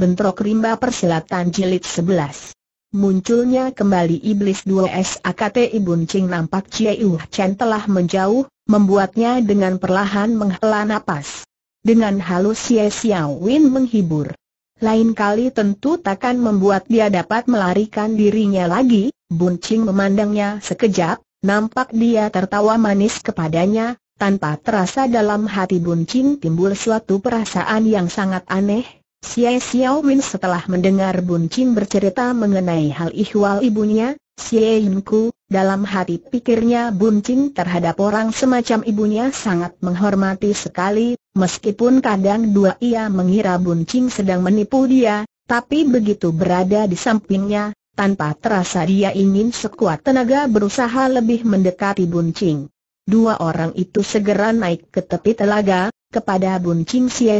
Bentrok Rimba Persilatan Jilid 11 Munculnya kembali Iblis 2S AKT Ibun Ching nampak Chie Yu Chen telah menjauh, membuatnya dengan perlahan menghela napas. Dengan halus Xie Xiao Win menghibur. Lain kali tentu takkan membuat dia dapat melarikan dirinya lagi, Bun Ching memandangnya sekejap, nampak dia tertawa manis kepadanya, tanpa terasa dalam hati Bun Ching timbul suatu perasaan yang sangat aneh, Xie Min setelah mendengar Bun Chin bercerita mengenai hal ihwal ibunya, Xie Ku, dalam hati pikirnya Bun Chin terhadap orang semacam ibunya sangat menghormati sekali, meskipun kadang dua ia mengira Bun Chin sedang menipu dia, tapi begitu berada di sampingnya, tanpa terasa dia ingin sekuat tenaga berusaha lebih mendekati Bun Chin. Dua orang itu segera naik ke tepi telaga, kepada Bun Chin Xie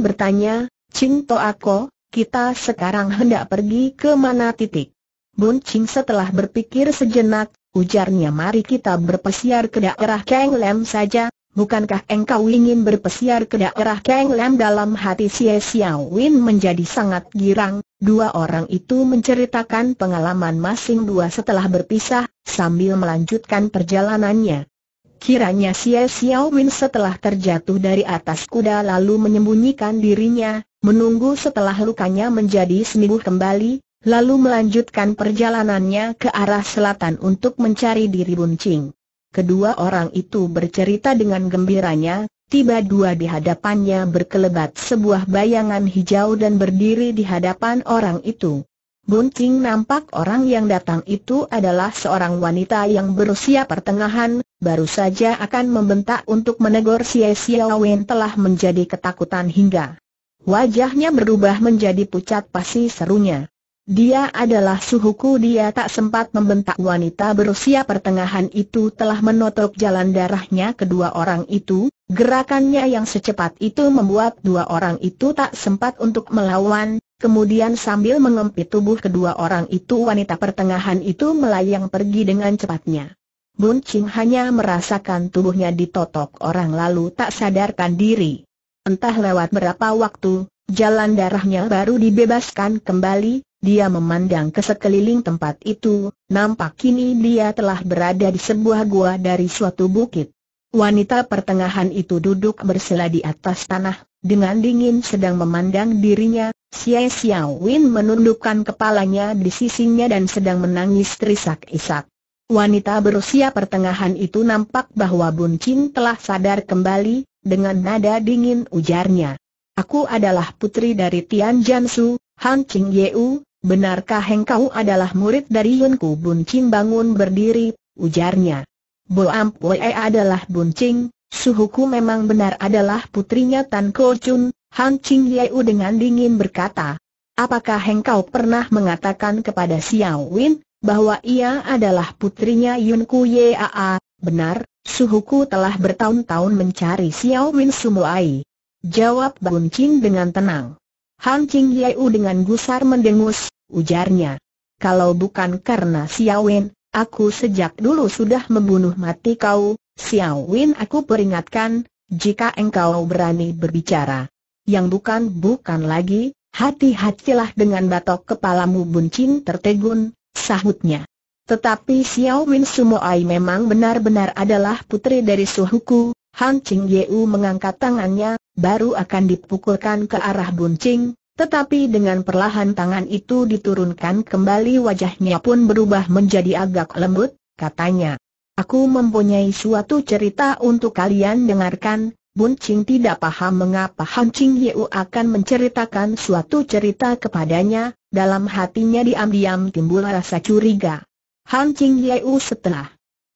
bertanya, Cinto Ako, kita sekarang hendak pergi ke mana titik? Bun Ching setelah berpikir sejenak, ujarnya mari kita berpesiar ke daerah Kang Lam saja, bukankah engkau ingin berpesiar ke daerah Kang Lam dalam hati Xie Xiao Win menjadi sangat girang, dua orang itu menceritakan pengalaman masing dua setelah berpisah, sambil melanjutkan perjalanannya. Kiranya Xie Xiao Win setelah terjatuh dari atas kuda lalu menyembunyikan dirinya, menunggu setelah lukanya menjadi sembuh kembali, lalu melanjutkan perjalanannya ke arah selatan untuk mencari diri Buncing. Kedua orang itu bercerita dengan gembiranya, tiba dua di hadapannya berkelebat sebuah bayangan hijau dan berdiri di hadapan orang itu. Bunting nampak orang yang datang itu adalah seorang wanita yang berusia pertengahan, baru saja akan membentak untuk menegur si Wen telah menjadi ketakutan hingga Wajahnya berubah menjadi pucat pasi serunya. Dia adalah suhuku dia tak sempat membentak wanita berusia pertengahan itu telah menotok jalan darahnya kedua orang itu, gerakannya yang secepat itu membuat dua orang itu tak sempat untuk melawan, kemudian sambil mengempit tubuh kedua orang itu wanita pertengahan itu melayang pergi dengan cepatnya. Bun Ching hanya merasakan tubuhnya ditotok orang lalu tak sadarkan diri. Entah lewat berapa waktu, jalan darahnya baru dibebaskan kembali, dia memandang ke sekeliling tempat itu, nampak kini dia telah berada di sebuah gua dari suatu bukit. Wanita pertengahan itu duduk bersila di atas tanah, dengan dingin sedang memandang dirinya, Xie Xiao menundukkan kepalanya di sisinya dan sedang menangis terisak-isak. Wanita berusia pertengahan itu nampak bahwa Bun Chin telah sadar kembali, dengan nada dingin ujarnya. Aku adalah putri dari Tian Jansu, Han Ching Yeu, benarkah engkau adalah murid dari Yunku Bun Ching bangun berdiri, ujarnya. Bo Am adalah Bun Ching, suhuku memang benar adalah putrinya Tan Ko Chun, Han Ching Yeu dengan dingin berkata. Apakah engkau pernah mengatakan kepada Xiao Win, bahwa ia adalah putrinya Yunku Yaa, Benar, suhuku telah bertahun-tahun mencari Xiao Win Sumuai. Jawab Bun Qing dengan tenang. Han Qing Yeu dengan gusar mendengus, ujarnya. Kalau bukan karena Xiao Win, aku sejak dulu sudah membunuh mati kau, Xiao Win aku peringatkan, jika engkau berani berbicara. Yang bukan-bukan lagi, hati-hatilah dengan batok kepalamu Bun Qing tertegun, sahutnya. Tetapi Xiao Win Sumoai memang benar-benar adalah putri dari Suhuku, Han Ching Yeu mengangkat tangannya, baru akan dipukulkan ke arah buncing, tetapi dengan perlahan tangan itu diturunkan kembali wajahnya pun berubah menjadi agak lembut, katanya. Aku mempunyai suatu cerita untuk kalian dengarkan, Bun Ching tidak paham mengapa Han Ching Yeu akan menceritakan suatu cerita kepadanya, dalam hatinya diam-diam timbul rasa curiga. Han Ching Yeu setelah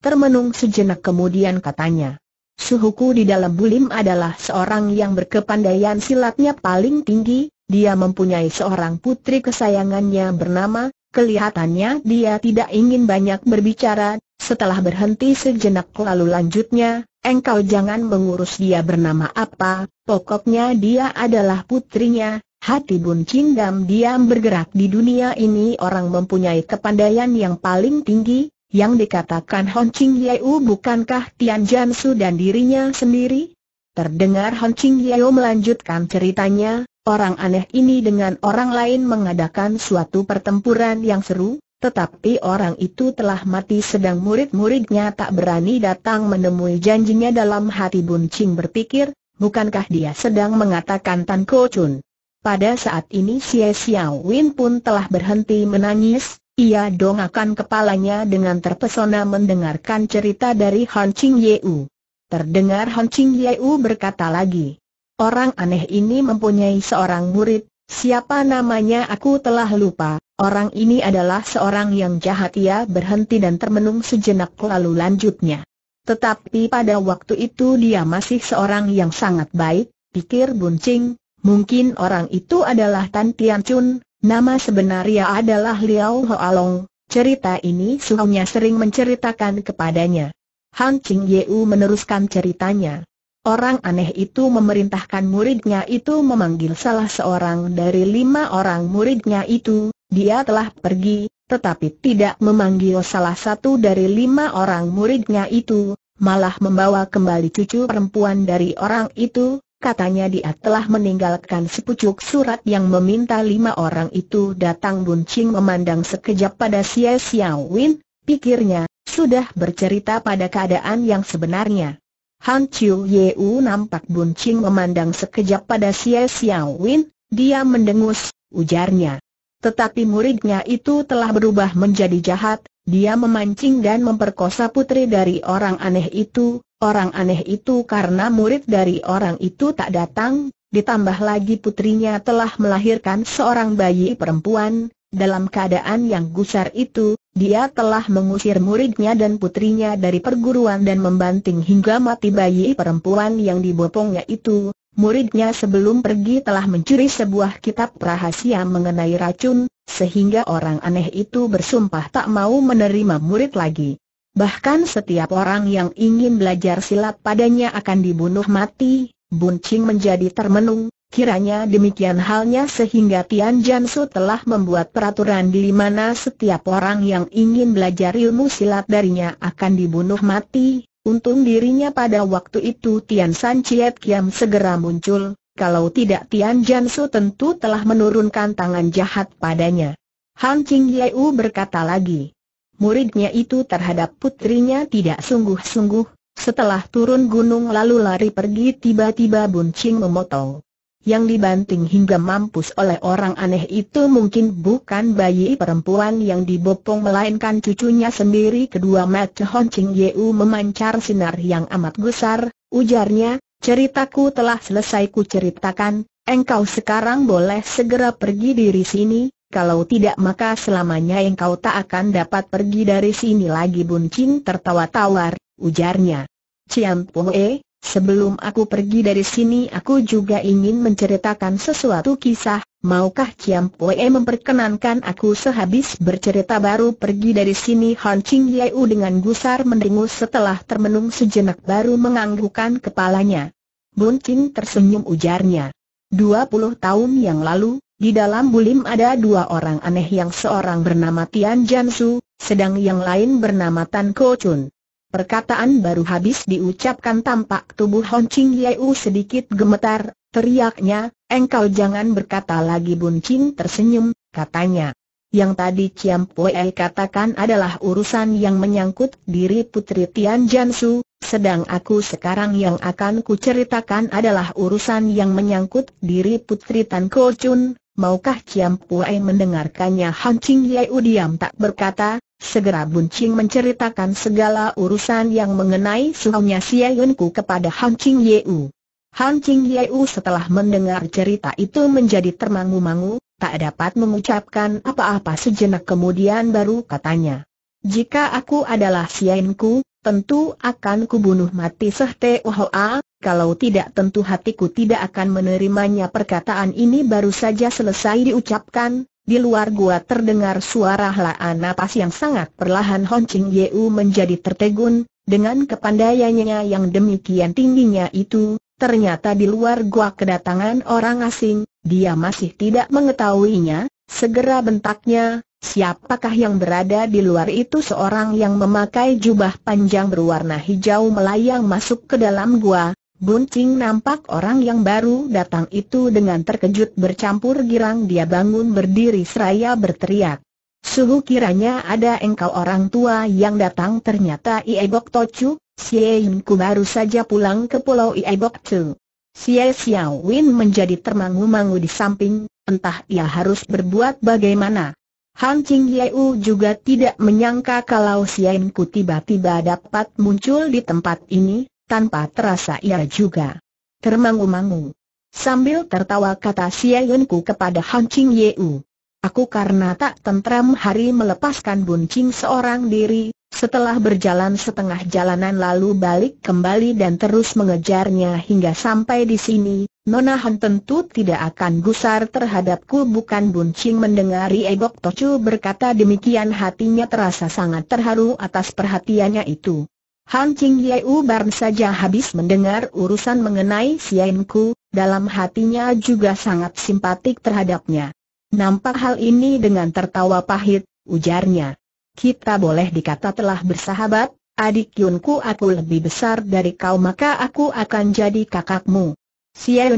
termenung sejenak kemudian katanya. Suhuku di dalam bulim adalah seorang yang berkepandaian silatnya paling tinggi, dia mempunyai seorang putri kesayangannya bernama, kelihatannya dia tidak ingin banyak berbicara, setelah berhenti sejenak lalu lanjutnya, engkau jangan mengurus dia bernama apa, pokoknya dia adalah putrinya, Hati Bun Qingdam diam bergerak di dunia ini orang mempunyai kepandaian yang paling tinggi, yang dikatakan Hon Ching Yeo bukankah Tian Jansu dan dirinya sendiri? Terdengar Hon Ching Yeo melanjutkan ceritanya, orang aneh ini dengan orang lain mengadakan suatu pertempuran yang seru, tetapi orang itu telah mati sedang murid-muridnya tak berani datang menemui janjinya dalam hati Bun Ching berpikir, bukankah dia sedang mengatakan Tan Ko Chun? Pada saat ini Xie Xiao Win pun telah berhenti menangis, ia dongakan kepalanya dengan terpesona mendengarkan cerita dari Han Ching Yeu. Terdengar Han Ching Yeu berkata lagi, Orang aneh ini mempunyai seorang murid, siapa namanya aku telah lupa, orang ini adalah seorang yang jahat ia berhenti dan termenung sejenak lalu lanjutnya. Tetapi pada waktu itu dia masih seorang yang sangat baik, pikir Buncing, Mungkin orang itu adalah Tan Tian Chun, nama sebenarnya adalah Liao Hoalong. Cerita ini suhunya sering menceritakan kepadanya. Han Ching Yeu meneruskan ceritanya. Orang aneh itu memerintahkan muridnya itu memanggil salah seorang dari lima orang muridnya itu, dia telah pergi, tetapi tidak memanggil salah satu dari lima orang muridnya itu, malah membawa kembali cucu perempuan dari orang itu, Katanya dia telah meninggalkan sepucuk surat yang meminta lima orang itu datang Bun Ching memandang sekejap pada Xie Xiao Win, pikirnya, sudah bercerita pada keadaan yang sebenarnya. Han Chiu Yeu nampak Bun Ching memandang sekejap pada Xie Xiao Win, dia mendengus, ujarnya. Tetapi muridnya itu telah berubah menjadi jahat, dia memancing dan memperkosa putri dari orang aneh itu, Orang aneh itu karena murid dari orang itu tak datang, ditambah lagi putrinya telah melahirkan seorang bayi perempuan, dalam keadaan yang gusar itu, dia telah mengusir muridnya dan putrinya dari perguruan dan membanting hingga mati bayi perempuan yang dibopongnya itu. Muridnya sebelum pergi telah mencuri sebuah kitab rahasia mengenai racun, sehingga orang aneh itu bersumpah tak mau menerima murid lagi. Bahkan setiap orang yang ingin belajar silat padanya akan dibunuh mati, Buncing menjadi termenung, kiranya demikian halnya sehingga Tian Jansu telah membuat peraturan di mana setiap orang yang ingin belajar ilmu silat darinya akan dibunuh mati. Untung dirinya pada waktu itu Tian San Chiet Kiam segera muncul, kalau tidak Tian Jansu tentu telah menurunkan tangan jahat padanya. Han Ching Yeu berkata lagi, muridnya itu terhadap putrinya tidak sungguh-sungguh, setelah turun gunung lalu lari pergi tiba-tiba buncing memotong. Yang dibanting hingga mampus oleh orang aneh itu mungkin bukan bayi perempuan yang dibopong melainkan cucunya sendiri kedua mata Honcing Yeu memancar sinar yang amat besar, ujarnya, ceritaku telah selesai ku ceritakan, engkau sekarang boleh segera pergi dari sini, kalau tidak maka selamanya engkau tak akan dapat pergi dari sini lagi Bun Cing tertawa tawar, ujarnya. Ciam Pue, sebelum aku pergi dari sini aku juga ingin menceritakan sesuatu kisah, maukah Ciam Pue memperkenankan aku sehabis bercerita baru pergi dari sini Han Ching Yeu dengan gusar mendengus setelah termenung sejenak baru menganggukkan kepalanya. Bun Cing tersenyum ujarnya. 20 tahun yang lalu, di dalam bulim ada dua orang aneh yang seorang bernama Tian Jansu, sedang yang lain bernama Tan Ko Chun. Perkataan baru habis diucapkan tampak tubuh Hon Ching Yeu sedikit gemetar, teriaknya, engkau jangan berkata lagi Bun Ching tersenyum, katanya. Yang tadi Chiam Pue katakan adalah urusan yang menyangkut diri Putri Tian Jansu, sedang aku sekarang yang akan kuceritakan adalah urusan yang menyangkut diri Putri Tan Ko Chun, Maukah Ciam Puai mendengarkannya Han Ching Yeu diam tak berkata, segera Buncing menceritakan segala urusan yang mengenai suhunya Xia Ku kepada Han Ching Yeu. Han Ching Yeu setelah mendengar cerita itu menjadi termangu-mangu, tak dapat mengucapkan apa-apa sejenak kemudian baru katanya. Jika aku adalah Ku, tentu akan kubunuh mati Seh Hoa, kalau tidak tentu hatiku tidak akan menerimanya perkataan ini baru saja selesai diucapkan, di luar gua terdengar suara helaan napas yang sangat perlahan Hon Ching Yeu menjadi tertegun, dengan kepandaiannya yang demikian tingginya itu, ternyata di luar gua kedatangan orang asing, dia masih tidak mengetahuinya, Segera bentaknya, siapakah yang berada di luar itu seorang yang memakai jubah panjang berwarna hijau melayang masuk ke dalam gua. Bunting nampak orang yang baru datang itu dengan terkejut bercampur girang dia bangun berdiri seraya berteriak. Suhu kiranya ada engkau orang tua yang datang ternyata iebok Tochu, Sieyinku baru saja pulang ke pulau iebok Tocu. Siey Xiao Win menjadi termangu-mangu di samping, entah ia harus berbuat bagaimana. Han Ching Yeu juga tidak menyangka kalau Sian Ku tiba-tiba dapat muncul di tempat ini, tanpa terasa ia juga termangu-mangu. Sambil tertawa kata Sian Ku kepada Han Ching Yeu. Aku karena tak tentram hari melepaskan buncing seorang diri, setelah berjalan setengah jalanan lalu balik kembali dan terus mengejarnya hingga sampai di sini, Nona Han tentu tidak akan gusar terhadapku bukan buncing mendengari Egok Tocu berkata demikian hatinya terasa sangat terharu atas perhatiannya itu. Han Ching Yeu Barn saja habis mendengar urusan mengenai Ku, dalam hatinya juga sangat simpatik terhadapnya. Nampak hal ini dengan tertawa pahit, ujarnya. Kita boleh dikata telah bersahabat, adik Yunku aku lebih besar dari kau maka aku akan jadi kakakmu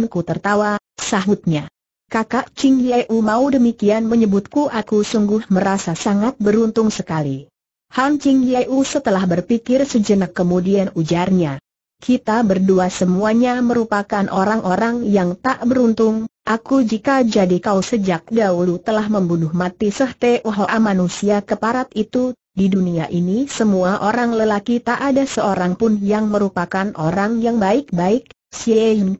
ku tertawa, sahutnya. Kakak Ching Yeu mau demikian menyebutku aku sungguh merasa sangat beruntung sekali. Han Ching Yeu setelah berpikir sejenak kemudian ujarnya. Kita berdua semuanya merupakan orang-orang yang tak beruntung, aku jika jadi kau sejak dahulu telah membunuh mati sehte uhoa manusia keparat itu, di dunia ini semua orang lelaki tak ada seorang pun yang merupakan orang yang baik-baik,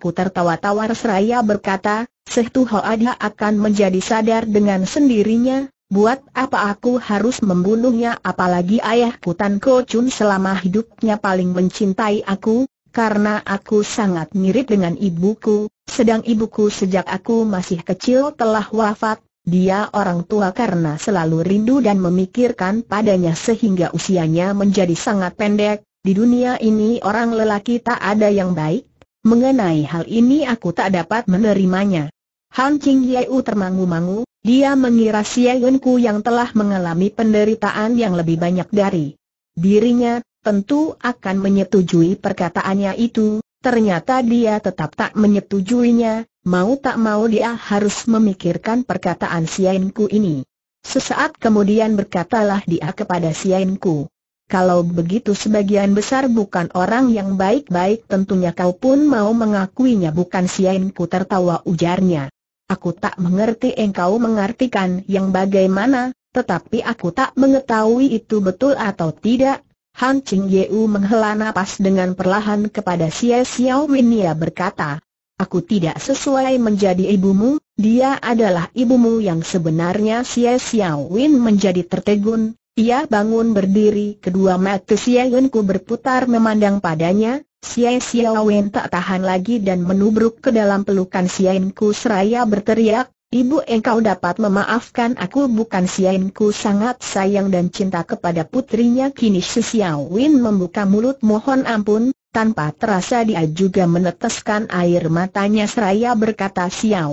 Ku tertawa-tawar seraya berkata, Seh dia akan menjadi sadar dengan sendirinya, buat apa aku harus membunuhnya apalagi ayahku Tan Ko Chun selama hidupnya paling mencintai aku, karena aku sangat mirip dengan ibuku, sedang ibuku sejak aku masih kecil telah wafat, dia orang tua karena selalu rindu dan memikirkan padanya sehingga usianya menjadi sangat pendek, di dunia ini orang lelaki tak ada yang baik, Mengenai hal ini aku tak dapat menerimanya. Han Qing Yeu termangu-mangu, dia mengira Xie yang telah mengalami penderitaan yang lebih banyak dari dirinya, tentu akan menyetujui perkataannya itu, ternyata dia tetap tak menyetujuinya, mau tak mau dia harus memikirkan perkataan Xie ini. Sesaat kemudian berkatalah dia kepada Xie kalau begitu sebagian besar bukan orang yang baik-baik tentunya kau pun mau mengakuinya bukan siainku tertawa ujarnya. Aku tak mengerti engkau mengartikan yang bagaimana, tetapi aku tak mengetahui itu betul atau tidak. Han Ching Yeu menghela napas dengan perlahan kepada Xie Xiao Winia berkata, Aku tidak sesuai menjadi ibumu, dia adalah ibumu yang sebenarnya Xie Xiao Win menjadi tertegun, ia bangun berdiri, kedua mata Xie berputar memandang padanya, Sia Xiaowen tak tahan lagi dan menubruk ke dalam pelukan Xie seraya berteriak, Ibu engkau dapat memaafkan aku bukan Siainku sangat sayang dan cinta kepada putrinya kini si Win membuka mulut mohon ampun, tanpa terasa dia juga meneteskan air matanya seraya berkata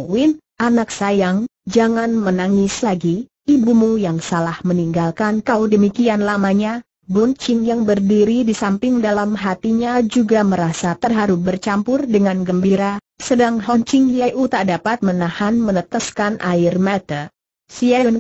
Win, anak sayang, jangan menangis lagi, ibumu yang salah meninggalkan kau demikian lamanya, Bun Ching yang berdiri di samping dalam hatinya juga merasa terharu bercampur dengan gembira, sedang Hon Ching Yeu tak dapat menahan meneteskan air mata.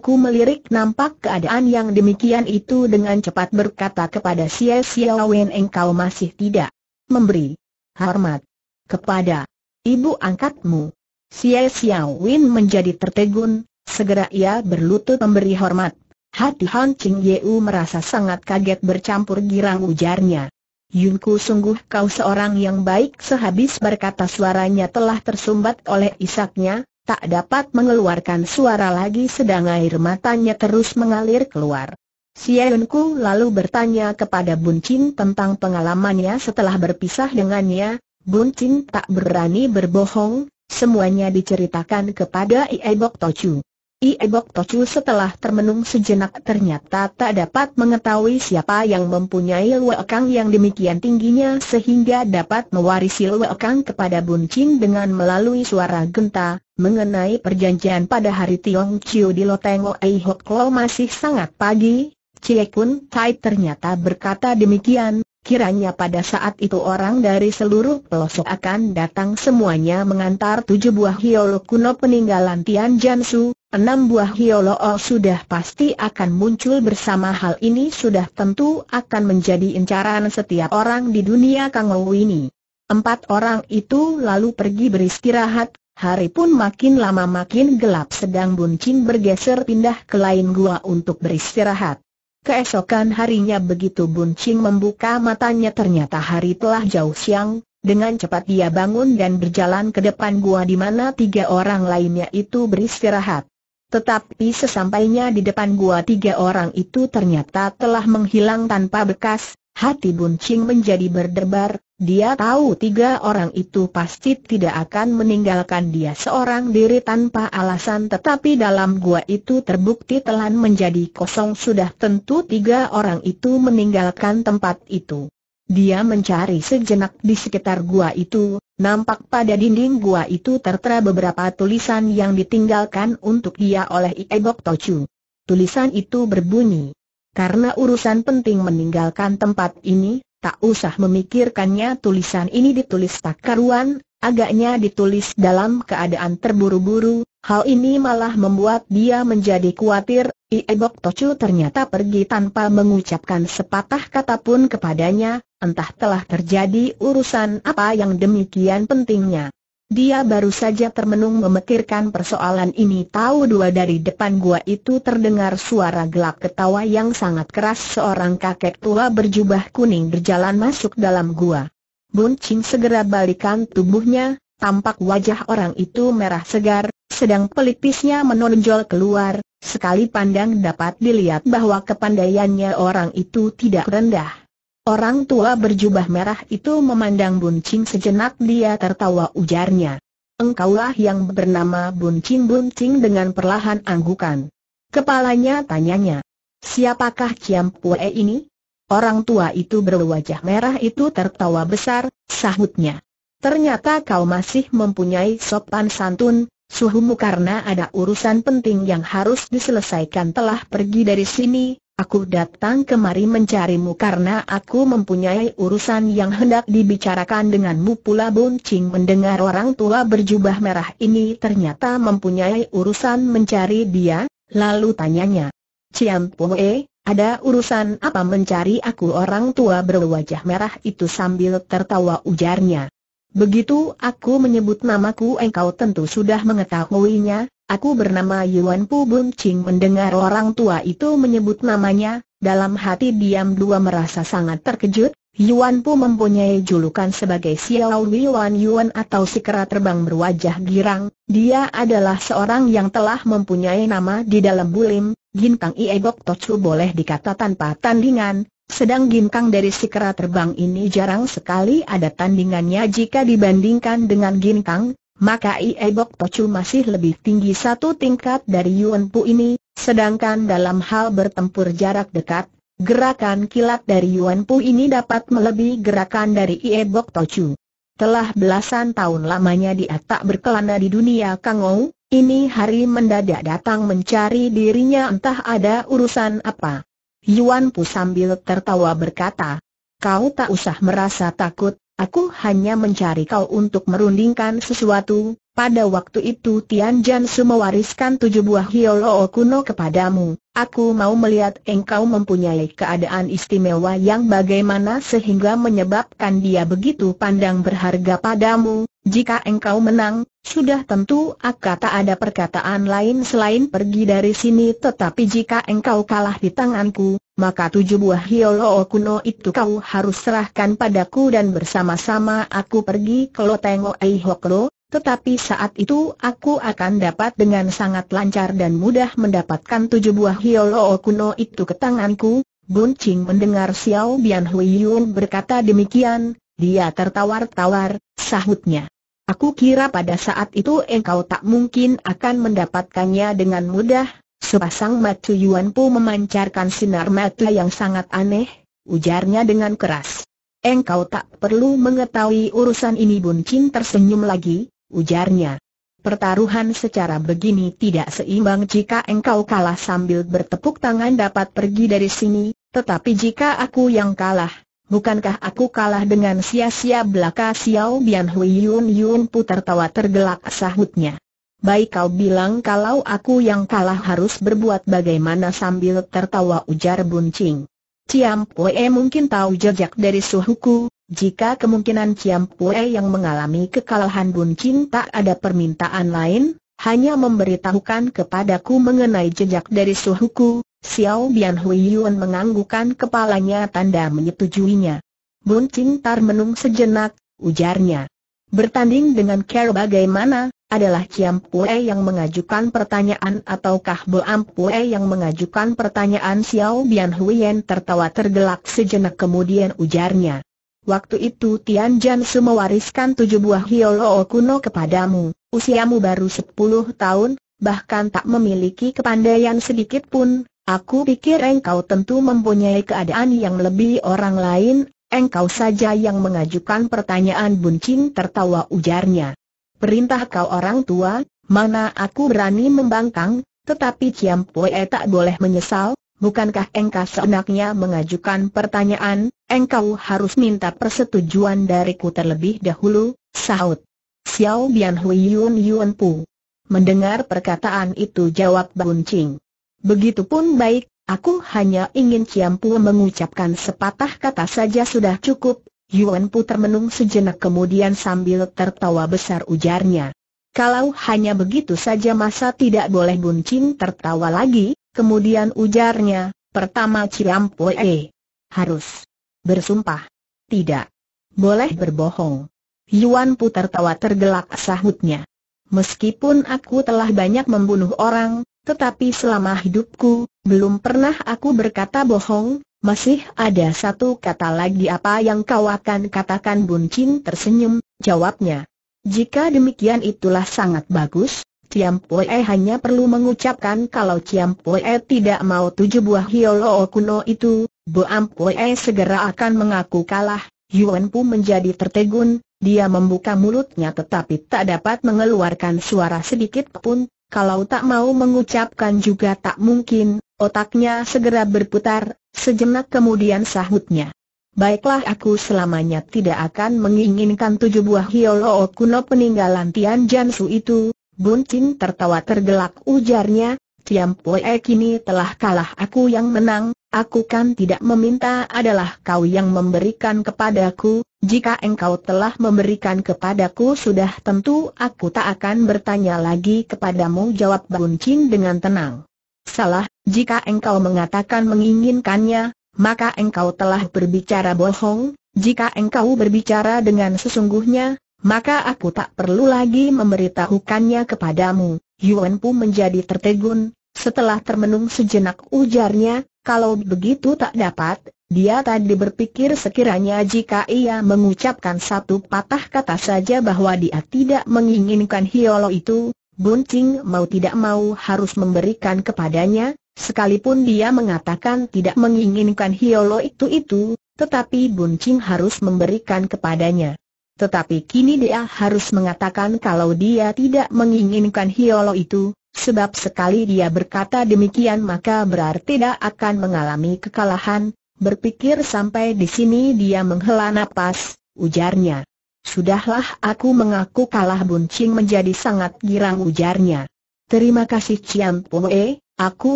Ku melirik nampak keadaan yang demikian itu dengan cepat berkata kepada Sia Xiaowen engkau masih tidak memberi hormat kepada ibu angkatmu. Sia Xiaowen menjadi tertegun, Segera ia berlutut memberi hormat. Hati Han Ching Yeu merasa sangat kaget bercampur girang ujarnya. Yunku sungguh kau seorang yang baik sehabis berkata suaranya telah tersumbat oleh isaknya, tak dapat mengeluarkan suara lagi sedang air matanya terus mengalir keluar. Si Yunku lalu bertanya kepada Bun Ching tentang pengalamannya setelah berpisah dengannya, Bun Ching tak berani berbohong, semuanya diceritakan kepada Iebok Tochu. Iebok Tocu setelah termenung sejenak ternyata tak dapat mengetahui siapa yang mempunyai Luekang yang demikian tingginya sehingga dapat mewarisi Luekang kepada Ching dengan melalui suara genta, mengenai perjanjian pada hari Tiong Chiu di Loteng Oei Hok Lo masih sangat pagi, Cie Kun Tai ternyata berkata demikian, Kiranya pada saat itu orang dari seluruh pelosok akan datang semuanya mengantar tujuh buah hiolo kuno peninggalan Tian Jansu, enam buah hiolo o sudah pasti akan muncul bersama hal ini sudah tentu akan menjadi incaran setiap orang di dunia Kangou ini. Empat orang itu lalu pergi beristirahat, hari pun makin lama makin gelap sedang Buncin bergeser pindah ke lain gua untuk beristirahat. Keesokan harinya begitu Buncing membuka matanya ternyata hari telah jauh siang, dengan cepat dia bangun dan berjalan ke depan gua di mana tiga orang lainnya itu beristirahat. Tetapi sesampainya di depan gua tiga orang itu ternyata telah menghilang tanpa bekas, Hati Buncing menjadi berdebar, dia tahu tiga orang itu pasti tidak akan meninggalkan dia seorang diri tanpa alasan tetapi dalam gua itu terbukti telan menjadi kosong sudah tentu tiga orang itu meninggalkan tempat itu. Dia mencari sejenak di sekitar gua itu, nampak pada dinding gua itu tertera beberapa tulisan yang ditinggalkan untuk dia oleh Iebok Tochu. Tulisan itu berbunyi, karena urusan penting meninggalkan tempat ini, tak usah memikirkannya tulisan ini ditulis tak karuan, agaknya ditulis dalam keadaan terburu-buru, hal ini malah membuat dia menjadi khawatir, Iebok Tocu ternyata pergi tanpa mengucapkan sepatah kata pun kepadanya, entah telah terjadi urusan apa yang demikian pentingnya. Dia baru saja termenung memikirkan persoalan ini tahu dua dari depan gua itu terdengar suara gelak ketawa yang sangat keras seorang kakek tua berjubah kuning berjalan masuk dalam gua. Bun Ching segera balikan tubuhnya, tampak wajah orang itu merah segar, sedang pelipisnya menonjol keluar, sekali pandang dapat dilihat bahwa kepandaiannya orang itu tidak rendah. Orang tua berjubah merah itu memandang Bun Ching sejenak dia tertawa ujarnya. Engkaulah yang bernama Bun Ching Bun Ching dengan perlahan anggukan. Kepalanya tanyanya. Siapakah Ciam Pue ini? Orang tua itu berwajah merah itu tertawa besar, sahutnya. Ternyata kau masih mempunyai sopan santun, suhumu karena ada urusan penting yang harus diselesaikan telah pergi dari sini, Aku datang kemari mencarimu karena aku mempunyai urusan yang hendak dibicarakan denganmu pula Buncing mendengar orang tua berjubah merah ini ternyata mempunyai urusan mencari dia, lalu tanyanya. Cian Poe, ada urusan apa mencari aku orang tua berwajah merah itu sambil tertawa ujarnya. Begitu aku menyebut namaku engkau tentu sudah mengetahuinya, Aku bernama Yuan Pu Bun Ching mendengar orang tua itu menyebut namanya, dalam hati diam dua merasa sangat terkejut, Yuan Pu mempunyai julukan sebagai Xiao Yuan Yuan atau si kera terbang berwajah girang, dia adalah seorang yang telah mempunyai nama di dalam bulim, Ginkang Iegok Tochu boleh dikata tanpa tandingan, sedang ginkang dari si kera terbang ini jarang sekali ada tandingannya jika dibandingkan dengan ginkang, maka Iebok tochu masih lebih tinggi satu tingkat dari Yuan Pu ini, sedangkan dalam hal bertempur jarak dekat, gerakan kilat dari Yuan Pu ini dapat melebihi gerakan dari Iebok tochu. Telah belasan tahun lamanya dia tak berkelana di dunia Kangou, ini hari mendadak datang mencari dirinya entah ada urusan apa. Yuan Pu sambil tertawa berkata, Kau tak usah merasa takut, Aku hanya mencari kau untuk merundingkan sesuatu, pada waktu itu Tianjian Su mewariskan tujuh buah hiolo kuno kepadamu. Aku mau melihat engkau mempunyai keadaan istimewa yang bagaimana sehingga menyebabkan dia begitu pandang berharga padamu. Jika engkau menang, sudah tentu aku tak ada perkataan lain selain pergi dari sini tetapi jika engkau kalah di tanganku, maka tujuh buah hiolo kuno itu kau harus serahkan padaku dan bersama-sama aku pergi ke Lotengo Eihoklo, tetapi saat itu aku akan dapat dengan sangat lancar dan mudah mendapatkan tujuh buah hiolo kuno itu ke tanganku. Bun Ching mendengar Xiao Bian Hui Yun berkata demikian, dia tertawar-tawar, sahutnya. Aku kira pada saat itu engkau tak mungkin akan mendapatkannya dengan mudah, Sepasang mata Yuan Pu memancarkan sinar mata yang sangat aneh, ujarnya dengan keras. Engkau tak perlu mengetahui urusan ini Bun Ching tersenyum lagi, ujarnya. Pertaruhan secara begini tidak seimbang jika engkau kalah sambil bertepuk tangan dapat pergi dari sini, tetapi jika aku yang kalah, bukankah aku kalah dengan sia-sia belaka Xiao Bian Hui Yun Yun putar tawa tergelak sahutnya. Baik kau bilang kalau aku yang kalah harus berbuat bagaimana sambil tertawa ujar Buncing. Ciam Pue mungkin tahu jejak dari suhuku, jika kemungkinan Ciam Pue yang mengalami kekalahan Bun Chin tak ada permintaan lain, hanya memberitahukan kepadaku mengenai jejak dari suhuku, Xiao Bian Hui Yuan menganggukkan kepalanya tanda menyetujuinya. Bun Chin Tar menung sejenak, ujarnya. Bertanding dengan Care bagaimana, adalah Ciam Pue yang mengajukan pertanyaan ataukah Boam Pue yang mengajukan pertanyaan Xiao Bian Yuan tertawa tergelak sejenak kemudian ujarnya. Waktu itu Tian Jansu mewariskan tujuh buah hiolo kuno kepadamu. Usiamu baru sepuluh tahun, bahkan tak memiliki kepandaian sedikit pun. Aku pikir engkau tentu mempunyai keadaan yang lebih orang lain. Engkau saja yang mengajukan pertanyaan buncing tertawa ujarnya. Perintah kau orang tua, mana aku berani membangkang, tetapi Ciam Pue tak boleh menyesal, bukankah engkau seenaknya mengajukan pertanyaan, engkau harus minta persetujuan dariku terlebih dahulu, sahut. Xiao Bian Hui Yun Yun Pu. Mendengar perkataan itu jawab Bun Ching. Begitupun baik, aku hanya ingin Ciam Pu mengucapkan sepatah kata saja sudah cukup. Yuan Pu termenung sejenak kemudian sambil tertawa besar ujarnya. Kalau hanya begitu saja masa tidak boleh Bun Ching tertawa lagi, Kemudian ujarnya, pertama Ciampoe. Harus bersumpah. Tidak boleh berbohong. Yuan Pu tertawa tergelak sahutnya. Meskipun aku telah banyak membunuh orang, tetapi selama hidupku, belum pernah aku berkata bohong, masih ada satu kata lagi apa yang kau akan katakan Buncin tersenyum, jawabnya. Jika demikian itulah sangat bagus, Ciam Pue hanya perlu mengucapkan kalau Ciam Pue tidak mau tujuh buah hiolo kuno itu, Boam Pue segera akan mengaku kalah, Yuan Pu menjadi tertegun, dia membuka mulutnya tetapi tak dapat mengeluarkan suara sedikit pun, kalau tak mau mengucapkan juga tak mungkin, otaknya segera berputar, sejenak kemudian sahutnya. Baiklah aku selamanya tidak akan menginginkan tujuh buah hiolo kuno peninggalan Tian Jansu itu, Bun Bunting tertawa tergelak ujarnya, Tiam Poe kini telah kalah aku yang menang, aku kan tidak meminta adalah kau yang memberikan kepadaku, jika engkau telah memberikan kepadaku sudah tentu aku tak akan bertanya lagi kepadamu jawab Bun Buncin dengan tenang. Salah, jika engkau mengatakan menginginkannya, maka engkau telah berbicara bohong, jika engkau berbicara dengan sesungguhnya, maka aku tak perlu lagi memberitahukannya kepadamu. Yuan Pu menjadi tertegun, setelah termenung sejenak ujarnya, kalau begitu tak dapat, dia tadi berpikir sekiranya jika ia mengucapkan satu patah kata saja bahwa dia tidak menginginkan Hiolo itu, Bunting mau tidak mau harus memberikan kepadanya, sekalipun dia mengatakan tidak menginginkan Hiolo itu itu, tetapi Bunting harus memberikan kepadanya. Tetapi kini dia harus mengatakan kalau dia tidak menginginkan Hiolo itu, sebab sekali dia berkata demikian maka berarti dia akan mengalami kekalahan, berpikir sampai di sini dia menghela napas, ujarnya. Sudahlah aku mengaku kalah buncing menjadi sangat girang ujarnya. Terima kasih Ciam Poe, Aku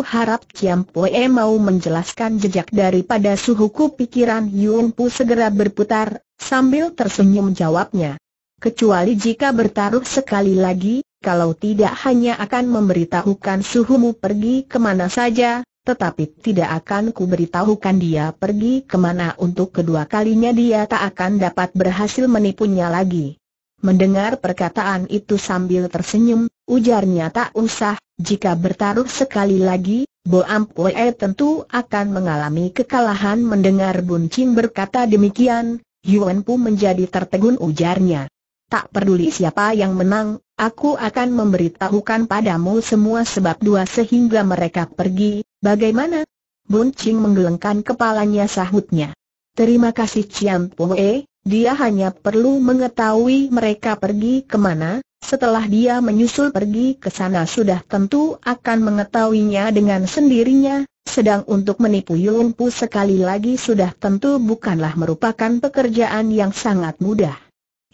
harap Chiam Poe mau menjelaskan jejak daripada suhuku pikiran Yun Pu segera berputar, sambil tersenyum jawabnya. Kecuali jika bertaruh sekali lagi, kalau tidak hanya akan memberitahukan suhumu pergi kemana saja, tetapi tidak akan kuberitahukan dia pergi kemana untuk kedua kalinya dia tak akan dapat berhasil menipunya lagi. Mendengar perkataan itu sambil tersenyum, ujarnya tak usah, jika bertaruh sekali lagi, Bo Ampue tentu akan mengalami kekalahan mendengar Bun Ching berkata demikian, Yuan Pu menjadi tertegun ujarnya. Tak peduli siapa yang menang, aku akan memberitahukan padamu semua sebab dua sehingga mereka pergi, bagaimana? Bun Ching menggelengkan kepalanya sahutnya. Terima kasih Cian Pue, dia hanya perlu mengetahui mereka pergi kemana, setelah dia menyusul pergi ke sana sudah tentu akan mengetahuinya dengan sendirinya, sedang untuk menipu Yun sekali lagi sudah tentu bukanlah merupakan pekerjaan yang sangat mudah.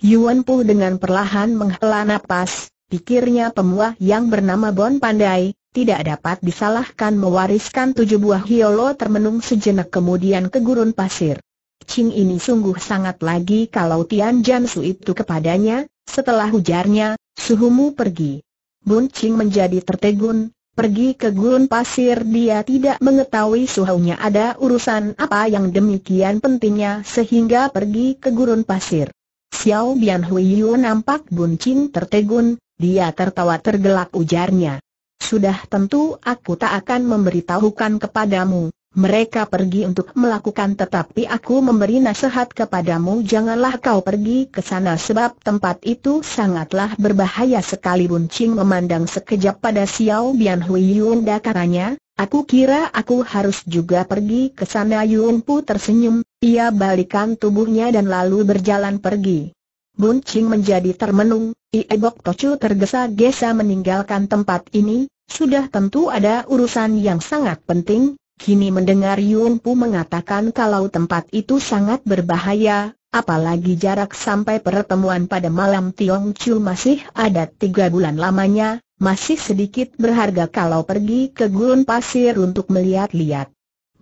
Yuan dengan perlahan menghela napas, pikirnya pemuah yang bernama Bon Pandai, tidak dapat disalahkan mewariskan tujuh buah hiolo termenung sejenak kemudian ke gurun pasir. Ching ini sungguh sangat lagi kalau Tian Jansu itu kepadanya, setelah ujarnya, suhumu pergi. Bun Ching menjadi tertegun, pergi ke gurun pasir dia tidak mengetahui suhunya ada urusan apa yang demikian pentingnya sehingga pergi ke gurun pasir. Xiao Bian Hui nampak Bun Ching tertegun, dia tertawa tergelak ujarnya. Sudah tentu aku tak akan memberitahukan kepadamu, mereka pergi untuk melakukan tetapi aku memberi nasihat kepadamu janganlah kau pergi ke sana sebab tempat itu sangatlah berbahaya sekali Buncing memandang sekejap pada Xiao Bian Hui Yun dakaranya, aku kira aku harus juga pergi ke sana Yun Pu tersenyum, ia balikan tubuhnya dan lalu berjalan pergi. Buncing menjadi termenung, Iebok tochu tergesa-gesa meninggalkan tempat ini, sudah tentu ada urusan yang sangat penting, Kini mendengar Yun Pu mengatakan kalau tempat itu sangat berbahaya, apalagi jarak sampai pertemuan pada malam Tiong Chu masih ada tiga bulan lamanya, masih sedikit berharga kalau pergi ke gurun pasir untuk melihat-lihat.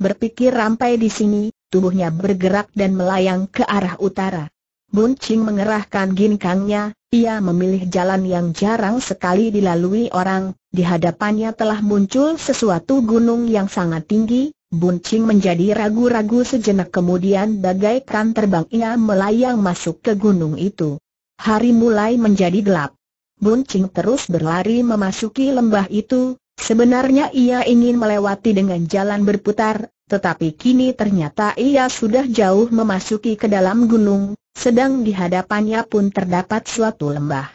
Berpikir rampai di sini, tubuhnya bergerak dan melayang ke arah utara. Bun Ching mengerahkan ginkangnya, ia memilih jalan yang jarang sekali dilalui orang, di hadapannya telah muncul sesuatu gunung yang sangat tinggi, Buncing menjadi ragu-ragu sejenak kemudian bagaikan terbang ia melayang masuk ke gunung itu. Hari mulai menjadi gelap. Buncing terus berlari memasuki lembah itu, sebenarnya ia ingin melewati dengan jalan berputar, tetapi kini ternyata ia sudah jauh memasuki ke dalam gunung, sedang di hadapannya pun terdapat suatu lembah.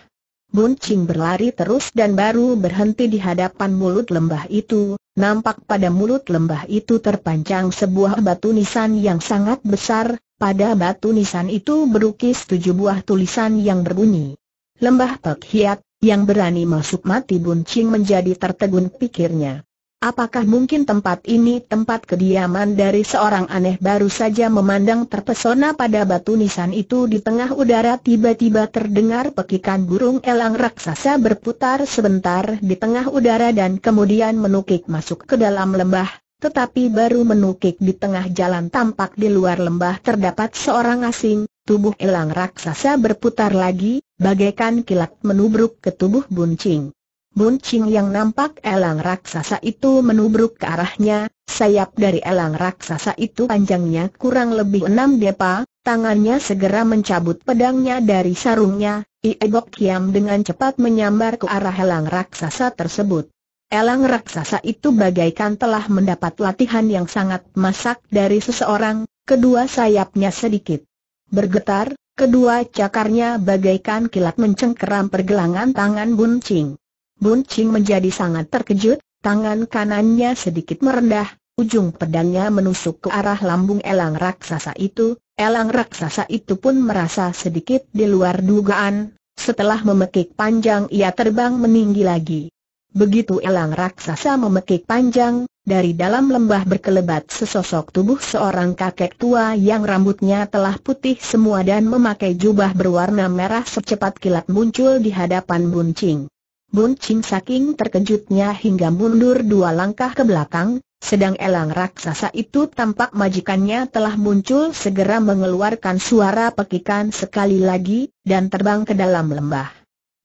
Buncing berlari terus dan baru berhenti di hadapan mulut lembah itu, nampak pada mulut lembah itu terpancang sebuah batu nisan yang sangat besar, pada batu nisan itu berukis tujuh buah tulisan yang berbunyi. Lembah Pek Hiat, yang berani masuk mati Buncing menjadi tertegun pikirnya. Apakah mungkin tempat ini tempat kediaman dari seorang aneh baru saja memandang terpesona pada batu nisan itu di tengah udara tiba-tiba terdengar pekikan burung elang raksasa berputar sebentar di tengah udara dan kemudian menukik masuk ke dalam lembah, tetapi baru menukik di tengah jalan tampak di luar lembah terdapat seorang asing, tubuh elang raksasa berputar lagi, bagaikan kilat menubruk ke tubuh buncing. Buncing yang nampak elang raksasa itu menubruk ke arahnya, sayap dari elang raksasa itu panjangnya kurang lebih enam depa, tangannya segera mencabut pedangnya dari sarungnya, Iegok Kiam dengan cepat menyambar ke arah elang raksasa tersebut. Elang raksasa itu bagaikan telah mendapat latihan yang sangat masak dari seseorang, kedua sayapnya sedikit bergetar, kedua cakarnya bagaikan kilat mencengkeram pergelangan tangan buncing. Bun Ching menjadi sangat terkejut, tangan kanannya sedikit merendah, ujung pedangnya menusuk ke arah lambung elang raksasa itu, elang raksasa itu pun merasa sedikit di luar dugaan, setelah memekik panjang ia terbang meninggi lagi. Begitu elang raksasa memekik panjang, dari dalam lembah berkelebat sesosok tubuh seorang kakek tua yang rambutnya telah putih semua dan memakai jubah berwarna merah secepat kilat muncul di hadapan buncing. Bun saking terkejutnya hingga mundur dua langkah ke belakang, sedang elang raksasa itu tampak majikannya telah muncul segera mengeluarkan suara pekikan sekali lagi, dan terbang ke dalam lembah.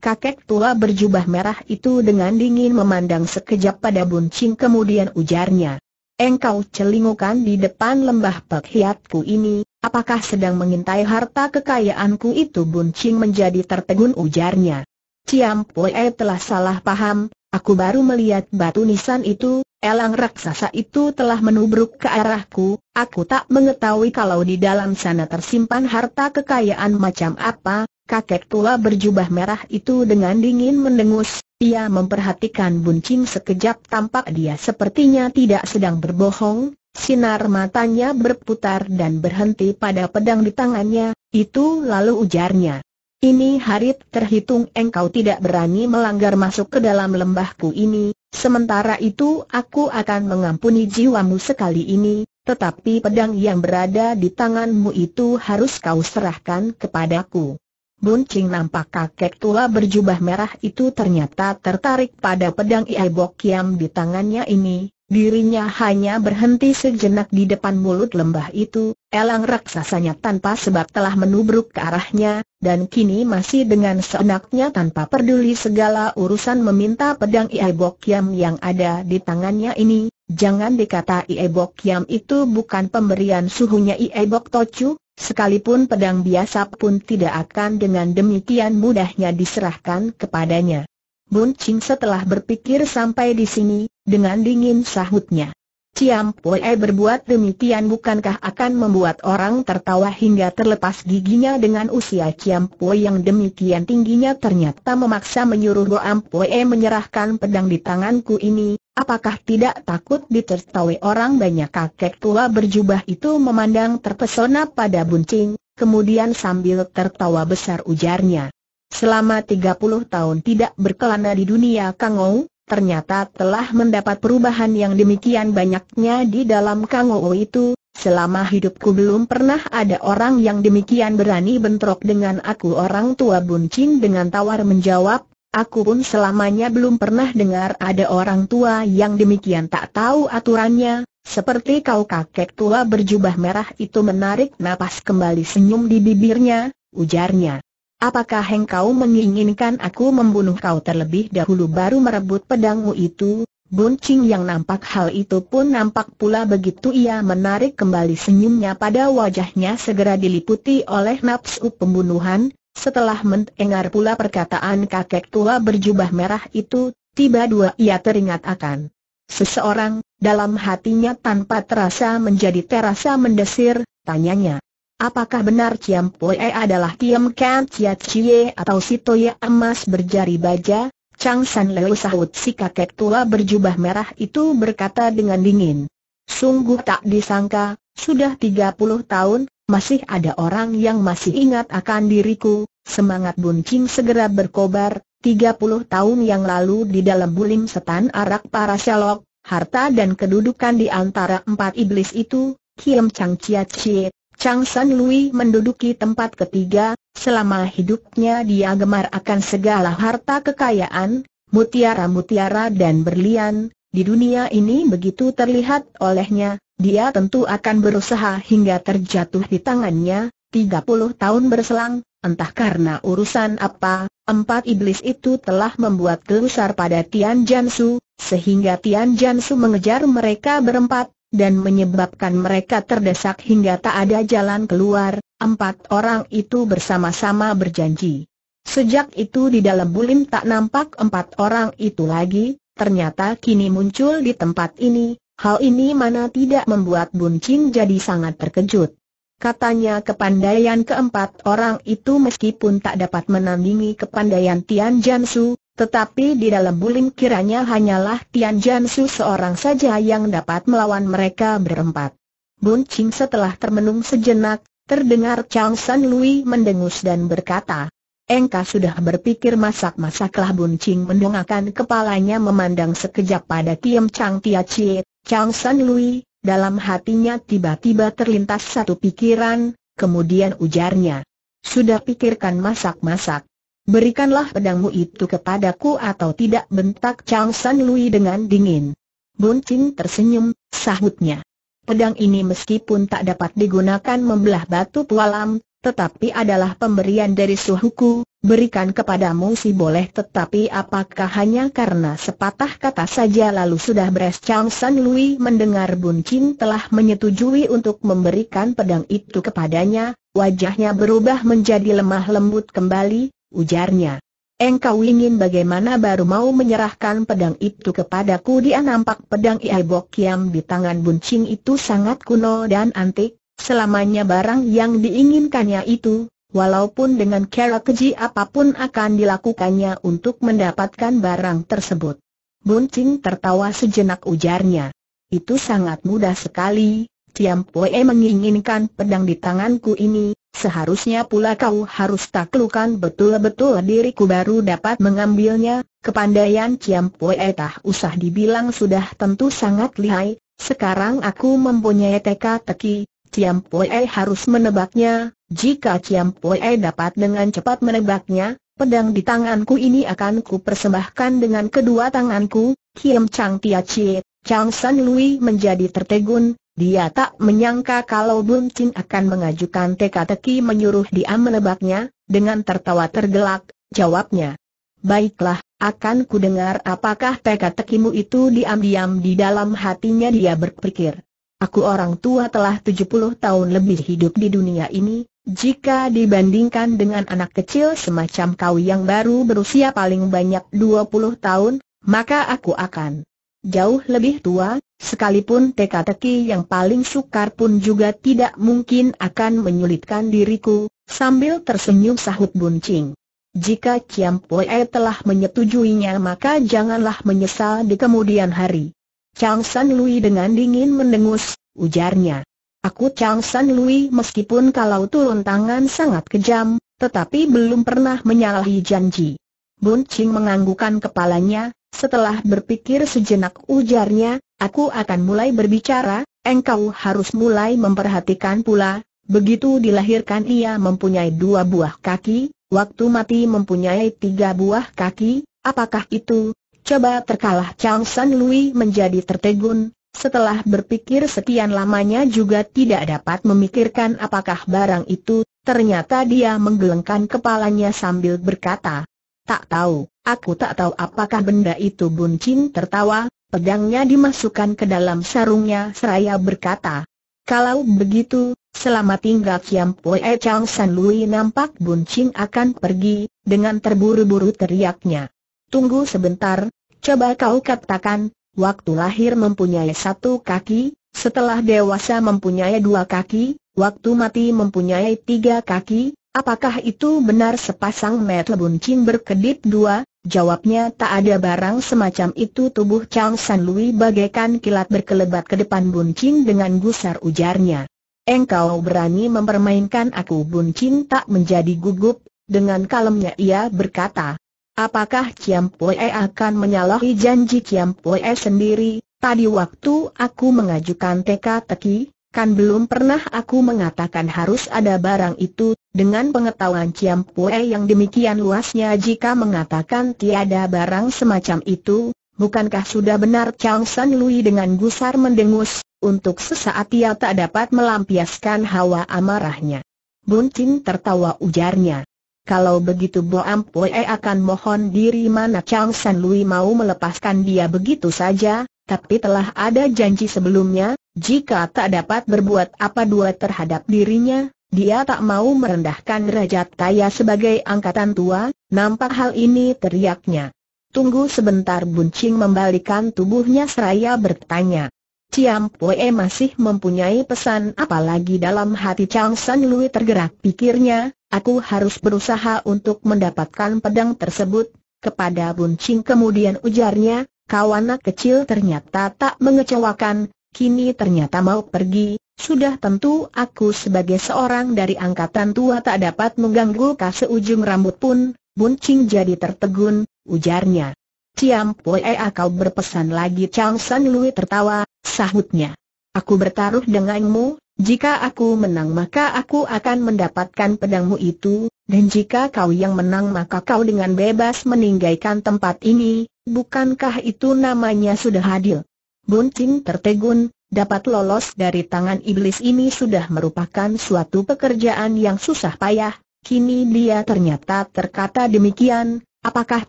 Kakek tua berjubah merah itu dengan dingin memandang sekejap pada buncing kemudian ujarnya. Engkau celingukan di depan lembah pekhiatku ini, apakah sedang mengintai harta kekayaanku itu buncing menjadi tertegun ujarnya. Ciam Pue telah salah paham, aku baru melihat batu nisan itu, elang raksasa itu telah menubruk ke arahku, aku tak mengetahui kalau di dalam sana tersimpan harta kekayaan macam apa, kakek tua berjubah merah itu dengan dingin mendengus, ia memperhatikan buncing sekejap tampak dia sepertinya tidak sedang berbohong, sinar matanya berputar dan berhenti pada pedang di tangannya, itu lalu ujarnya. Ini hari terhitung engkau tidak berani melanggar masuk ke dalam lembahku ini, sementara itu aku akan mengampuni jiwamu sekali ini, tetapi pedang yang berada di tanganmu itu harus kau serahkan kepadaku. Buncing nampak kakek tua berjubah merah itu ternyata tertarik pada pedang Iai Bok Kiam di tangannya ini, Dirinya hanya berhenti sejenak di depan mulut lembah itu, elang raksasanya tanpa sebab telah menubruk ke arahnya, dan kini masih dengan seenaknya tanpa peduli segala urusan meminta pedang Iebok yam yang ada di tangannya ini, jangan dikata Iebok yam itu bukan pemberian suhunya Iebok tochu, sekalipun pedang biasa pun tidak akan dengan demikian mudahnya diserahkan kepadanya. Bun Ching setelah berpikir sampai di sini, dengan dingin sahutnya. Ciam Pue berbuat demikian bukankah akan membuat orang tertawa hingga terlepas giginya dengan usia Ciam Pue yang demikian tingginya ternyata memaksa menyuruh Goam Pue menyerahkan pedang di tanganku ini, apakah tidak takut ditertawai orang banyak kakek tua berjubah itu memandang terpesona pada buncing, kemudian sambil tertawa besar ujarnya selama 30 tahun tidak berkelana di dunia Kang Kangou, ternyata telah mendapat perubahan yang demikian banyaknya di dalam Kang Kangou itu, selama hidupku belum pernah ada orang yang demikian berani bentrok dengan aku orang tua buncing dengan tawar menjawab, Aku pun selamanya belum pernah dengar ada orang tua yang demikian tak tahu aturannya, seperti kau kakek tua berjubah merah itu menarik napas kembali senyum di bibirnya, ujarnya. Apakah engkau menginginkan aku membunuh kau terlebih dahulu baru merebut pedangmu itu? Buncing yang nampak hal itu pun nampak pula begitu ia menarik kembali senyumnya pada wajahnya segera diliputi oleh nafsu pembunuhan, setelah mendengar pula perkataan kakek tua berjubah merah itu, tiba dua ia teringat akan seseorang, dalam hatinya tanpa terasa menjadi terasa mendesir, tanyanya, Apakah benar Ciam Poe adalah Tiam Kan Chia Chie atau si Toya Emas berjari baja? Chang San Leo sahut si kakek tua berjubah merah itu berkata dengan dingin. Sungguh tak disangka, sudah 30 tahun, masih ada orang yang masih ingat akan diriku, semangat buncing segera berkobar, 30 tahun yang lalu di dalam bulim setan arak para syalok, harta dan kedudukan di antara empat iblis itu, Kiam Chang Chia Chie, Chang San Lui menduduki tempat ketiga, selama hidupnya dia gemar akan segala harta kekayaan, mutiara-mutiara dan berlian, di dunia ini begitu terlihat olehnya, dia tentu akan berusaha hingga terjatuh di tangannya, 30 tahun berselang, entah karena urusan apa, empat iblis itu telah membuat gelusar pada Tian Jansu, sehingga Tian Jansu mengejar mereka berempat, dan menyebabkan mereka terdesak hingga tak ada jalan keluar, empat orang itu bersama-sama berjanji. Sejak itu di dalam bulim tak nampak empat orang itu lagi, ternyata kini muncul di tempat ini, hal ini mana tidak membuat Bun Ching jadi sangat terkejut. Katanya kepandaian keempat orang itu meskipun tak dapat menandingi kepandaian Tian Jansu, tetapi di dalam bulim kiranya hanyalah Tian Jansu seorang saja yang dapat melawan mereka berempat. Bun Ching setelah termenung sejenak, terdengar Chang San Lui mendengus dan berkata, Engkau sudah berpikir masak-masaklah Bun Ching mendongakkan kepalanya memandang sekejap pada Tiem Chang Tia Chie, Chang San Lui, dalam hatinya tiba-tiba terlintas satu pikiran, kemudian ujarnya, Sudah pikirkan masak-masak. Berikanlah pedangmu itu kepadaku atau tidak bentak Chang San Lui dengan dingin. Bun Ching tersenyum, sahutnya. Pedang ini meskipun tak dapat digunakan membelah batu pualam, tetapi adalah pemberian dari suhuku, berikan kepadamu si boleh tetapi apakah hanya karena sepatah kata saja lalu sudah beres Chang San Lui mendengar Bun Ching telah menyetujui untuk memberikan pedang itu kepadanya, wajahnya berubah menjadi lemah lembut kembali, ujarnya. Engkau ingin bagaimana baru mau menyerahkan pedang itu kepadaku dia nampak pedang Iai Bok di tangan buncing itu sangat kuno dan antik, selamanya barang yang diinginkannya itu, walaupun dengan cara keji apapun akan dilakukannya untuk mendapatkan barang tersebut. Buncing tertawa sejenak ujarnya. Itu sangat mudah sekali, Tiam Poe menginginkan pedang di tanganku ini, seharusnya pula kau harus taklukan betul-betul diriku baru dapat mengambilnya, kepandaian Tiam Poe tak usah dibilang sudah tentu sangat lihai, sekarang aku mempunyai teka teki, Tiam Poe harus menebaknya, jika Tiam Poe dapat dengan cepat menebaknya, pedang di tanganku ini akan kupersembahkan dengan kedua tanganku, Kiam Chang Tia Chie, Chang San Lui menjadi tertegun, dia tak menyangka kalau Bun Chin akan mengajukan teka-teki menyuruh dia menebaknya, dengan tertawa tergelak, jawabnya. Baiklah, akan ku dengar apakah teka-tekimu itu diam-diam di dalam hatinya dia berpikir. Aku orang tua telah 70 tahun lebih hidup di dunia ini, jika dibandingkan dengan anak kecil semacam kau yang baru berusia paling banyak 20 tahun, maka aku akan jauh lebih tua, sekalipun teka-teki yang paling sukar pun juga tidak mungkin akan menyulitkan diriku, sambil tersenyum sahut buncing. Jika Ciam Poe telah menyetujuinya maka janganlah menyesal di kemudian hari. Chang San Lui dengan dingin mendengus, ujarnya. Aku Chang San Lui meskipun kalau turun tangan sangat kejam, tetapi belum pernah menyalahi janji. Bun Ching menganggukan kepalanya, setelah berpikir sejenak ujarnya, aku akan mulai berbicara, engkau harus mulai memperhatikan pula, begitu dilahirkan ia mempunyai dua buah kaki, waktu mati mempunyai tiga buah kaki, apakah itu? Coba terkalah Chang San Lui menjadi tertegun, setelah berpikir sekian lamanya juga tidak dapat memikirkan apakah barang itu, ternyata dia menggelengkan kepalanya sambil berkata, tak tahu. Aku tak tahu apakah benda itu buncing tertawa, pedangnya dimasukkan ke dalam sarungnya seraya berkata. Kalau begitu, selama tinggal Kiam e Chang San Lui nampak buncing akan pergi, dengan terburu-buru teriaknya. Tunggu sebentar, coba kau katakan, waktu lahir mempunyai satu kaki, setelah dewasa mempunyai dua kaki, waktu mati mempunyai tiga kaki, Apakah itu benar sepasang mata buncin berkedip dua, Jawabnya tak ada barang semacam itu tubuh Chang San Lui bagaikan kilat berkelebat ke depan Qing dengan gusar ujarnya. Engkau berani mempermainkan aku Qing tak menjadi gugup, dengan kalemnya ia berkata. Apakah Chiam Pue akan menyalahi janji Chiam Pue sendiri, tadi waktu aku mengajukan teka-teki, Kan belum pernah aku mengatakan harus ada barang itu, dengan pengetahuan Ciam Pue yang demikian luasnya jika mengatakan tiada barang semacam itu, bukankah sudah benar Chang San Lui dengan gusar mendengus, untuk sesaat ia tak dapat melampiaskan hawa amarahnya. Bun Chin tertawa ujarnya. Kalau begitu Bo Pue akan mohon diri mana Chang San Lui mau melepaskan dia begitu saja, tapi telah ada janji sebelumnya, jika tak dapat berbuat apa-dua terhadap dirinya, dia tak mau merendahkan derajat kaya sebagai angkatan tua, nampak hal ini teriaknya. Tunggu sebentar Buncing membalikan tubuhnya seraya bertanya. Ciam Pue masih mempunyai pesan apalagi dalam hati Chang San Lui tergerak pikirnya, aku harus berusaha untuk mendapatkan pedang tersebut. Kepada Buncing kemudian ujarnya, kawanak kecil ternyata tak mengecewakan, kini ternyata mau pergi, sudah tentu aku sebagai seorang dari angkatan tua tak dapat mengganggu kah seujung rambut pun, buncing jadi tertegun, ujarnya. Ciam Poea ah, kau berpesan lagi Chang San Lui tertawa, sahutnya. Aku bertaruh denganmu, jika aku menang maka aku akan mendapatkan pedangmu itu, dan jika kau yang menang maka kau dengan bebas meninggalkan tempat ini, bukankah itu namanya sudah hadil? Bunting tertegun, dapat lolos dari tangan iblis ini sudah merupakan suatu pekerjaan yang susah payah, kini dia ternyata terkata demikian, apakah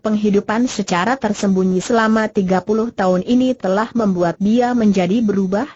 penghidupan secara tersembunyi selama 30 tahun ini telah membuat dia menjadi berubah?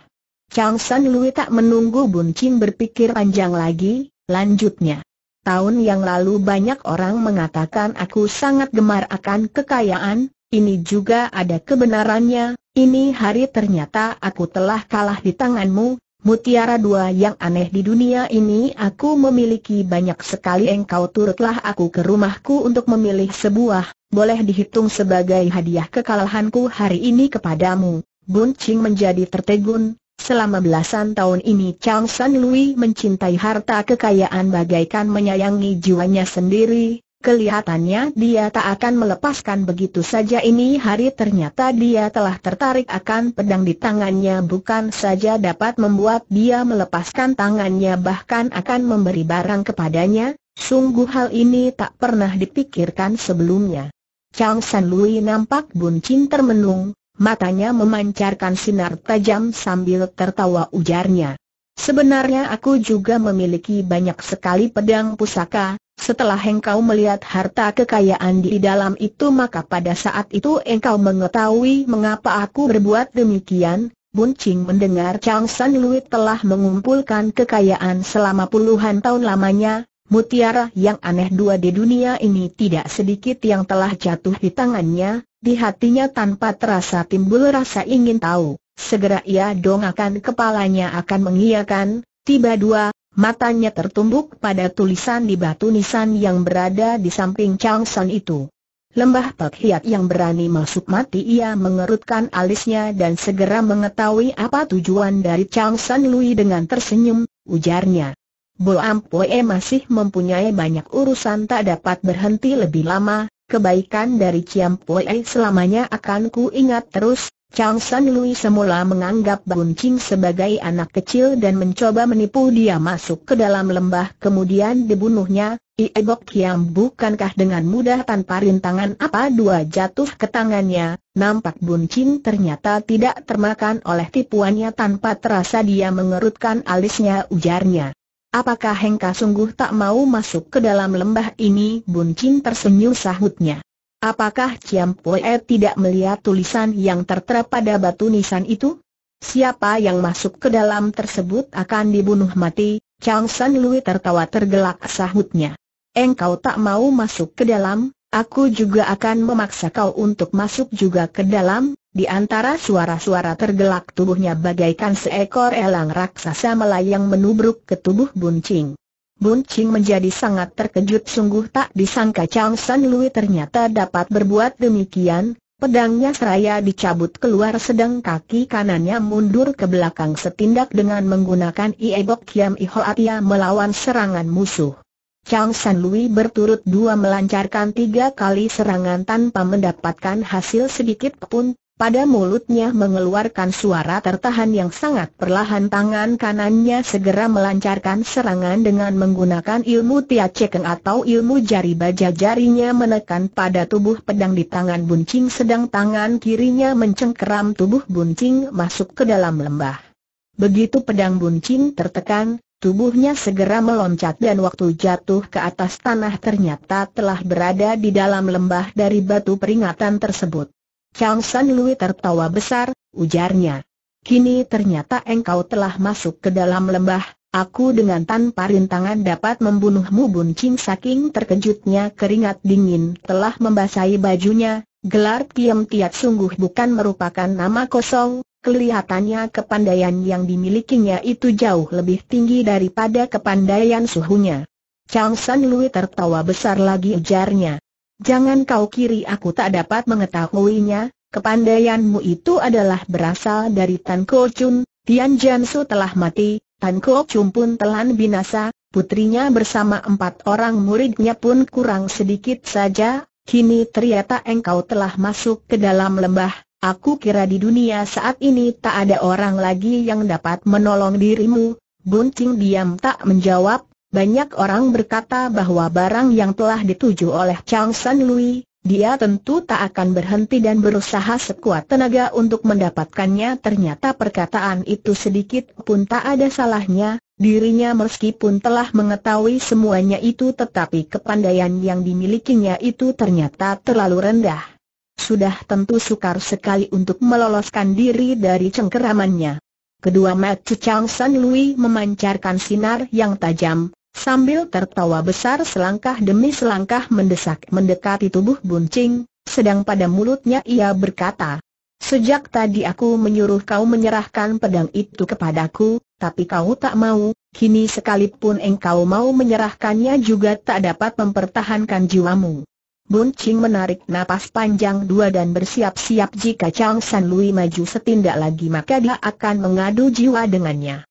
Chang San Lui tak menunggu Bun berpikir panjang lagi, lanjutnya. Tahun yang lalu banyak orang mengatakan aku sangat gemar akan kekayaan, ini juga ada kebenarannya, ini hari ternyata aku telah kalah di tanganmu, Mutiara dua yang aneh di dunia ini aku memiliki banyak sekali engkau turutlah aku ke rumahku untuk memilih sebuah, boleh dihitung sebagai hadiah kekalahanku hari ini kepadamu. Bun Ching menjadi tertegun, selama belasan tahun ini Chang San Lui mencintai harta kekayaan bagaikan menyayangi jiwanya sendiri, Kelihatannya dia tak akan melepaskan begitu saja ini hari ternyata dia telah tertarik akan pedang di tangannya bukan saja dapat membuat dia melepaskan tangannya bahkan akan memberi barang kepadanya, sungguh hal ini tak pernah dipikirkan sebelumnya. Chang San Lui nampak Bun termenung, matanya memancarkan sinar tajam sambil tertawa ujarnya. Sebenarnya aku juga memiliki banyak sekali pedang pusaka, setelah engkau melihat harta kekayaan di dalam itu maka pada saat itu engkau mengetahui mengapa aku berbuat demikian. Buncing mendengar Chang San Lui telah mengumpulkan kekayaan selama puluhan tahun lamanya, mutiara yang aneh dua di dunia ini tidak sedikit yang telah jatuh di tangannya, di hatinya tanpa terasa timbul rasa ingin tahu. Segera ia dongakan kepalanya akan mengiyakan, tiba dua Matanya tertumbuk pada tulisan di batu nisan yang berada di samping Chang San itu. Lembah Pek Hiat yang berani masuk mati ia mengerutkan alisnya dan segera mengetahui apa tujuan dari Chang San Lui dengan tersenyum, ujarnya. Bo Ampoe masih mempunyai banyak urusan tak dapat berhenti lebih lama, kebaikan dari Chiam Poe selamanya akan ku ingat terus, Chang San Lui semula menganggap Bun Qing sebagai anak kecil dan mencoba menipu dia masuk ke dalam lembah kemudian dibunuhnya, Iebok yang bukankah dengan mudah tanpa rintangan apa dua jatuh ke tangannya, nampak Bun Qing ternyata tidak termakan oleh tipuannya tanpa terasa dia mengerutkan alisnya ujarnya. Apakah Hengka sungguh tak mau masuk ke dalam lembah ini? Bun Qing tersenyum sahutnya. Apakah Ciam Poe tidak melihat tulisan yang tertera pada batu nisan itu? Siapa yang masuk ke dalam tersebut akan dibunuh mati, Chang San Lui tertawa tergelak sahutnya. Engkau tak mau masuk ke dalam, aku juga akan memaksa kau untuk masuk juga ke dalam, di antara suara-suara tergelak tubuhnya bagaikan seekor elang raksasa melayang menubruk ke tubuh buncing. Bun Ching menjadi sangat terkejut sungguh tak disangka Chang San Lui ternyata dapat berbuat demikian, pedangnya seraya dicabut keluar sedang kaki kanannya mundur ke belakang setindak dengan menggunakan Iebok Kiam Ihoatia melawan serangan musuh. Chang San Lui berturut dua melancarkan tiga kali serangan tanpa mendapatkan hasil sedikit pun, pada mulutnya mengeluarkan suara tertahan yang sangat perlahan tangan kanannya segera melancarkan serangan dengan menggunakan ilmu Tia Cekeng atau ilmu jari baja jarinya menekan pada tubuh pedang di tangan buncing sedang tangan kirinya mencengkeram tubuh buncing masuk ke dalam lembah. Begitu pedang buncing tertekan, tubuhnya segera meloncat dan waktu jatuh ke atas tanah ternyata telah berada di dalam lembah dari batu peringatan tersebut. Chang San Lui tertawa besar, ujarnya. Kini ternyata engkau telah masuk ke dalam lembah, aku dengan tanpa rintangan dapat membunuhmu Bun Ching saking terkejutnya keringat dingin telah membasahi bajunya, gelar Kiam Tiat sungguh bukan merupakan nama kosong, kelihatannya kepandaian yang dimilikinya itu jauh lebih tinggi daripada kepandaian suhunya. Chang San Lui tertawa besar lagi ujarnya. Jangan kau kiri aku tak dapat mengetahuinya, kepandaianmu itu adalah berasal dari Tan Kuo Chun, Tian Jansu telah mati, Tan Kuo Chun pun telah binasa, putrinya bersama empat orang muridnya pun kurang sedikit saja, kini ternyata engkau telah masuk ke dalam lembah, aku kira di dunia saat ini tak ada orang lagi yang dapat menolong dirimu, Bunting diam tak menjawab, banyak orang berkata bahwa barang yang telah dituju oleh Chang San Lui, dia tentu tak akan berhenti dan berusaha sekuat tenaga untuk mendapatkannya Ternyata perkataan itu sedikit pun tak ada salahnya Dirinya meskipun telah mengetahui semuanya itu tetapi kepandaian yang dimilikinya itu ternyata terlalu rendah Sudah tentu sukar sekali untuk meloloskan diri dari cengkeramannya Kedua mata Chang San Lui memancarkan sinar yang tajam sambil tertawa besar selangkah demi selangkah mendesak mendekati tubuh Buncing, sedang pada mulutnya ia berkata, Sejak tadi aku menyuruh kau menyerahkan pedang itu kepadaku, tapi kau tak mau, kini sekalipun engkau mau menyerahkannya juga tak dapat mempertahankan jiwamu. Buncing menarik napas panjang dua dan bersiap-siap jika Chang San Lui maju setindak lagi maka dia akan mengadu jiwa dengannya.